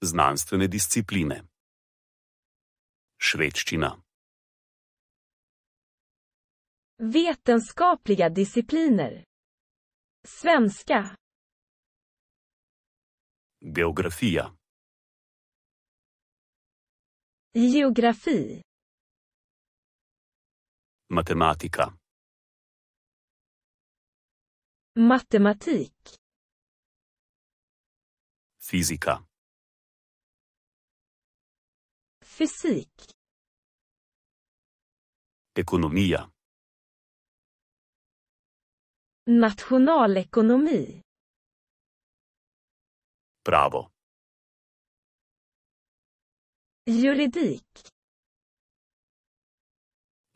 znanstvene discipline. Švedščina. Vetenskapliga discipliner. Svenska. Geografia. Geografi. Matematika. Matematik. Fysika Fysik. Ekonomia. Nationalekonomi. bravo Juridik.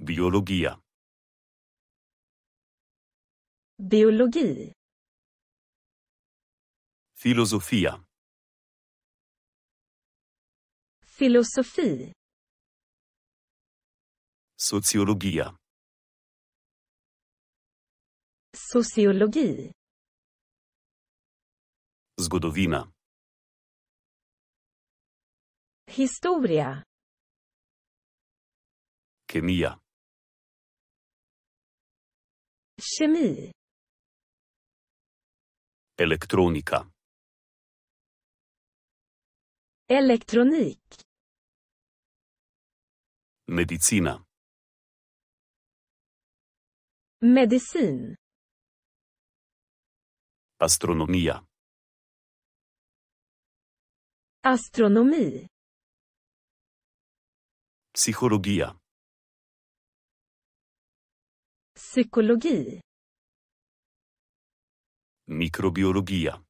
Biologia. Biologi. Filosofia. Filosofi. Sociologia Sociologi. Zgodovina. Historia. Kemia. Kemi. Elektronika. Elektronik. Medicina. Medicin. Astronomia. Astronomi. Psychologia. Psykologi. Mikrobiologia.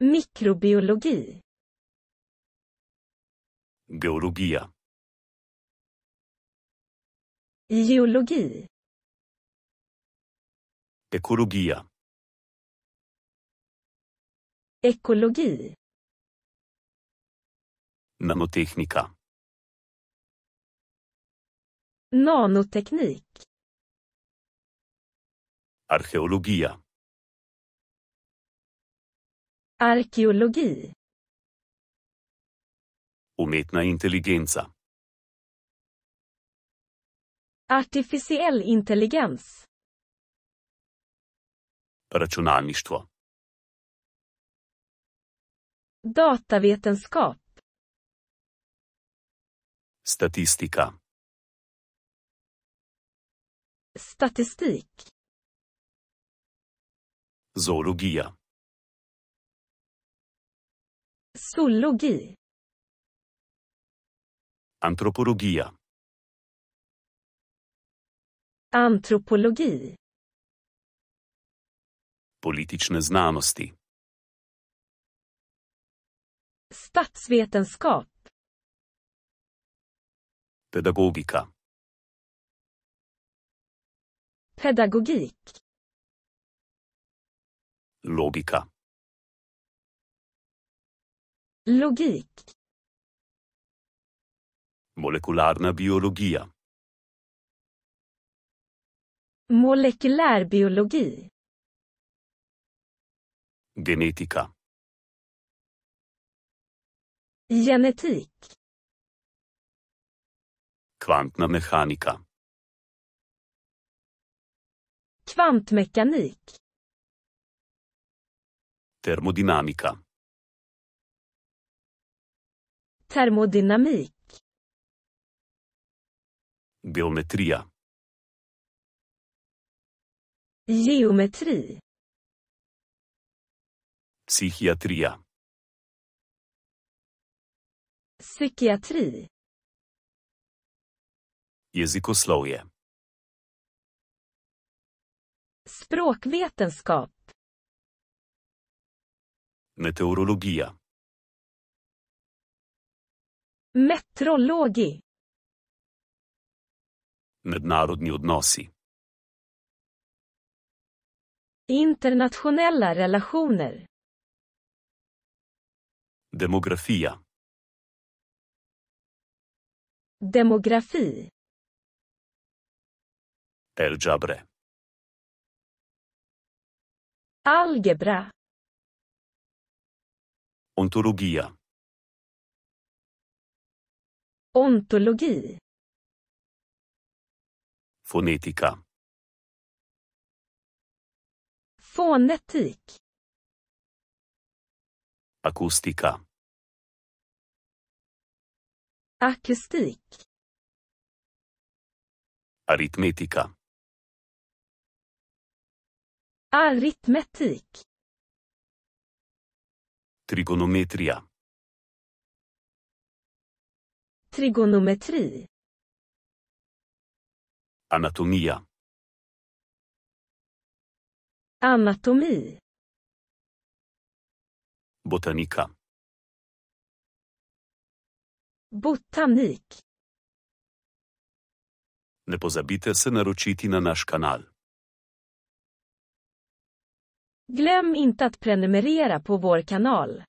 Mikrobiologi. Geologia. Geologi. Ekologia. Ekologi. Nanoteknika. Nanoteknik. Arkeologia. Arkeologi umätna intelligensa. Artificiell intelligens. Računalništvo. Datavetenskap. Statistika. Statistik. Zoologia. Zoologi. Antropologia. Antropologi. Politične znanosti. Statsvetenskap. Pedagogika. Pedagogik. Logika. Logik. Molekularna biologia Molekylärbiologi Genetika Genetik Kvantmekanika Kvantmekanik Termodynamika Termodynamik Geometria. Geometri. Psykiatria. Psykiatri. Jezikoslovje. Språkvetenskap. Meteorologia. Metrologi mednarodni odnosi. Internationella relationer. Demografija. Demografi. Eljabre. Algebra. Ontologija. Ontologi. Fonetika. Fonetik. Akustika. Akustik. Aritmetika. Aritmetik. Trigonometria. Trigonometri. Anatomia. Anatomi. Botanika. Botanik. Ne pozabite se naročiti na naš kanal. Glöm inte att prenumerera på vår kanal.